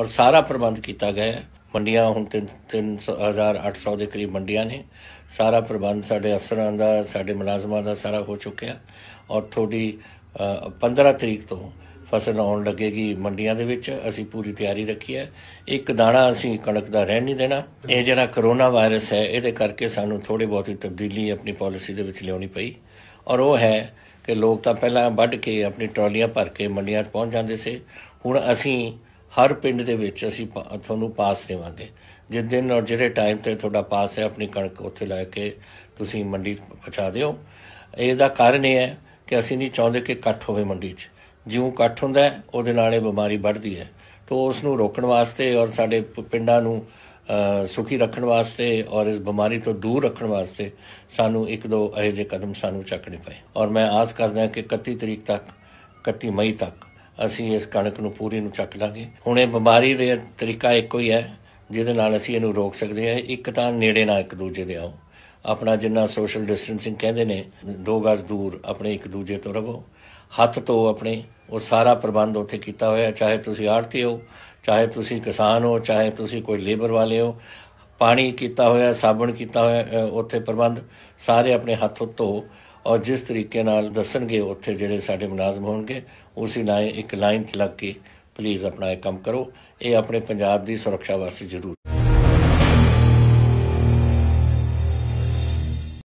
ਔਰ ਸਾਰਾ ਪ੍ਰਬੰਧ ਕੀਤਾ ਗਿਆ ਹੈ ਮੰਡੀਆਂ ਹੁਣ 3800 ਦੇ ਕਰੀਬ ਮੰਡੀਆਂ ਨੇ ਸਾਰਾ ਪ੍ਰਬੰਧ ਸਾਡੇ ਅਫਸਰਾਂ ਦਾ ਸਾਡੇ ਮੁਲਾਜ਼ਮਾਂ ਦਾ ਸਾਰਾ ਹੋ ਚੁੱਕਿਆ ਔਰ ਥੋੜੀ 15 ਤਰੀਕ ਤੋਂ ਫਸਲ ਆਉਣ ਲੱਗੇਗੀ ਮੰਡੀਆਂ ਦੇ ਵਿੱਚ ਅਸੀਂ ਪੂਰੀ ਤਿਆਰੀ ਰੱਖੀ ਹੈ ਇੱਕ ਦਾਣਾ ਅਸੀਂ ਕਣਕ ਦਾ ਰਹਿਣ ਨਹੀਂ ਦੇਣਾ ਇਹ ਜਿਹੜਾ ਕਰੋਨਾ ਵਾਇਰਸ ਹੈ ਇਹਦੇ ਕਰਕੇ ਸਾਨੂੰ ਥੋੜੀ ਬਹੁਤੀ ਤਬਦੀਲੀ ਆਪਣੀ ਪਾਲਿਸੀ ਦੇ ਵਿੱਚ ਲਿਆਉਣੀ ਪਈ ਔਰ ਉਹ ਹੈ ਕਿ ਲੋਕ ਤਾਂ ਪਹਿਲਾਂ ਵੱਢ ਕੇ ਆਪਣੀ ਟਰਾਲੀਆਂ ਭਰ ਕੇ ਮੰਡੀਆਂ ਪਹੁੰਚ ਜਾਂਦੇ ਸੀ ਹੁਣ ਅਸੀਂ ਹਰ ਪਿੰਡ ਦੇ ਵਿੱਚ ਅਸੀਂ ਤੁਹਾਨੂੰ ਪਾਸ ਦੇਵਾਂਗੇ ਜਿਸ ਦਿਨ ਔਰ ਜਿਹੜੇ ਟਾਈਮ ਤੇ ਤੁਹਾਡਾ ਪਾਸ ਹੈ ਆਪਣੀ ਕਣਕ ਉੱਥੇ ਲੈ ਕੇ ਤੁਸੀਂ ਮੰਡੀ ਪਹੁੰਚਾ ਦਿਓ ਇਹਦਾ ਕਾਰਨ ਇਹ ਹੈ ਕਿ ਅਸੀਂ ਨਹੀਂ ਚਾਹੁੰਦੇ ਕਿ ਇਕੱਠ ਹੋਵੇ ਮੰਡੀ 'ਚ ਜਿਉਂ ਇਕੱਠ ਹੁੰਦਾ ਹੈ ਉਹਦੇ ਨਾਲ ਇਹ ਬਿਮਾਰੀ ਵੱਧਦੀ ਹੈ ਤੋਂ ਉਸ ਨੂੰ ਰੋਕਣ ਵਾਸਤੇ ਔਰ ਸਾਡੇ ਪਿੰਡਾਂ ਨੂੰ ਸੁਖੀ ਰੱਖਣ ਵਾਸਤੇ ਔਰ ਇਸ ਬਿਮਾਰੀ ਤੋਂ ਦੂਰ ਰੱਖਣ ਵਾਸਤੇ ਸਾਨੂੰ ਇੱਕ ਦੋ ਅਜਿਹੇ ਕਦਮ ਸਾਨੂੰ ਚੱਕਣੇ ਪਏ ਔਰ ਮੈਂ ਆਸ ਕਰਦਾ ਕਿ 31 ਤਰੀਕ ਤੱਕ 31 ਮਈ ਤੱਕ ਅਸੀਂ ਇਸ ਕਣਕ ਨੂੰ ਪੂਰੀ ਨੂੰ ਚੱਕ ਲਾਂਗੇ ਹੁਣ ਇਹ ਬਿਮਾਰੀ ਦੇ ਤਰੀਕਾ ਇੱਕੋ ਹੀ ਹੈ ਜਿਹਦੇ ਨਾਲ ਅਸੀਂ ਇਹਨੂੰ ਰੋਕ ਸਕਦੇ ਹਾਂ ਇੱਕ ਤਾਂ ਨੇੜੇ ਨਾ ਇੱਕ ਦੂਜੇ ਦੇ ਆਓ ਆਪਣਾ ਜਿੰਨਾ ਸੋਸ਼ਲ ਡਿਸਟੈਂਸਿੰਗ ਕਹਿੰਦੇ ਨੇ 2 ਗਜ਼ ਦੂਰ ਆਪਣੇ ਇੱਕ ਦੂਜੇ ਤੋਂ ਰਹੋ ਹੱਥ ਤੋਂ ਆਪਣੇ ਉਹ ਸਾਰਾ ਪ੍ਰਬੰਧ ਉੱਥੇ ਕੀਤਾ ਹੋਇਆ ਚਾਹੇ ਤੁਸੀਂ ਆੜਤੀ ਹੋ ਚਾਹੇ ਤੁਸੀਂ ਕਿਸਾਨ ਹੋ ਚਾਹੇ ਤੁਸੀਂ ਕੋਈ ਲੇਬਰ ਵਾਲੇ ਹੋ ਪਾਣੀ ਕੀਤਾ ਹੋਇਆ ਸਾਬਣ ਕੀਤਾ ਹੋਇਆ ਉੱਥੇ ਪ੍ਰਬੰਧ ਸਾਰੇ ਆਪਣੇ ਹੱਥੋਂ ਤੋਂ ਔਰ ਜਿਸ ਤਰੀਕੇ ਨਾਲ ਦੱਸਣਗੇ ਉੱਥੇ ਜਿਹੜੇ ਸਾਡੇ ਮੁਲਾਜ਼ਮ ਹੋਣਗੇ ਉਸੇ ਨਾਲ ਇੱਕ ਲਾਈਨ 'ਚ ਲੱਗ ਕੇ ਪਲੀਜ਼ ਆਪਣਾ ਇਹ ਕੰਮ ਕਰੋ ਇਹ ਆਪਣੇ ਪੰਜਾਬ ਦੀ ਸੁਰੱਖਿਆ ਵਾਸਤੇ ਜ਼ਰੂਰੀ